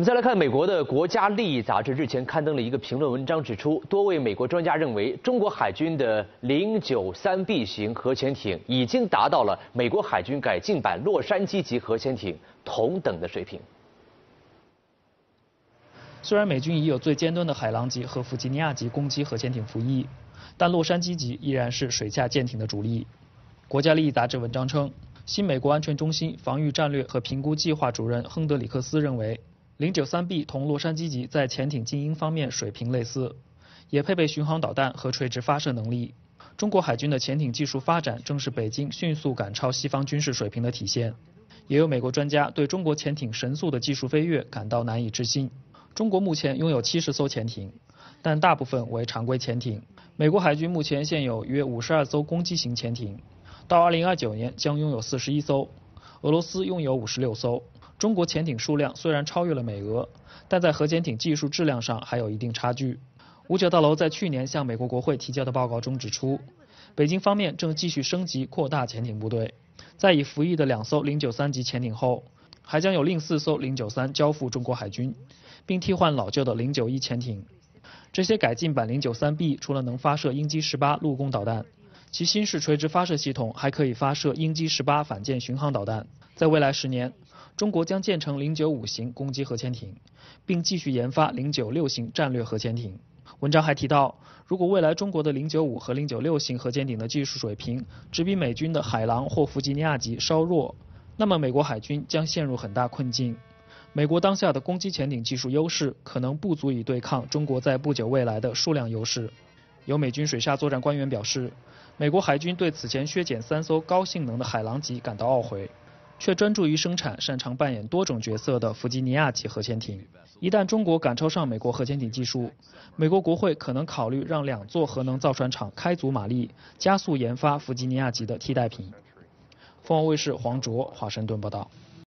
我们再来看美国的《国家利益》杂志日前刊登了一个评论文章，指出多位美国专家认为，中国海军的零九三 B 型核潜艇已经达到了美国海军改进版洛杉矶级核潜艇同等的水平。虽然美军已有最尖端的海狼级和弗吉尼亚级攻击核潜艇服役，但洛杉矶级依然是水下舰艇的主力。《国家利益》杂志文章称，新美国安全中心防御战略和评估计划主任亨德里克斯认为。093B 同洛杉矶级在潜艇精英方面水平类似，也配备巡航导弹和垂直发射能力。中国海军的潜艇技术发展正是北京迅速赶超西方军事水平的体现。也有美国专家对中国潜艇神速的技术飞跃感到难以置信。中国目前拥有七十艘潜艇，但大部分为常规潜艇。美国海军目前现有约五十二艘攻击型潜艇，到2029年将拥有四十一艘。俄罗斯拥有五十六艘。中国潜艇数量虽然超越了美俄，但在核潜艇技术质量上还有一定差距。五角大楼在去年向美国国会提交的报告中指出，北京方面正继续升级扩大潜艇部队。在已服役的两艘零九三级潜艇后，还将有另四艘零九三交付中国海军，并替换老旧的零九一潜艇。这些改进版零九三 B 除了能发射鹰击十八陆攻导弹，其新式垂直发射系统还可以发射鹰击十八反舰巡航导弹。在未来十年。中国将建成095型攻击核潜艇，并继续研发096型战略核潜艇。文章还提到，如果未来中国的095和096型核潜艇的技术水平只比美军的海狼或弗吉尼亚级稍弱，那么美国海军将陷入很大困境。美国当下的攻击潜艇技术优势可能不足以对抗中国在不久未来的数量优势。有美军水下作战官员表示，美国海军对此前削减三艘高性能的海狼级感到懊悔。却专注于生产擅长扮演多种角色的弗吉尼亚级核潜艇。一旦中国赶超上美国核潜艇技术，美国国会可能考虑让两座核能造船厂开足马力，加速研发弗吉尼亚级的替代品。凤凰卫视黄卓华盛顿报道。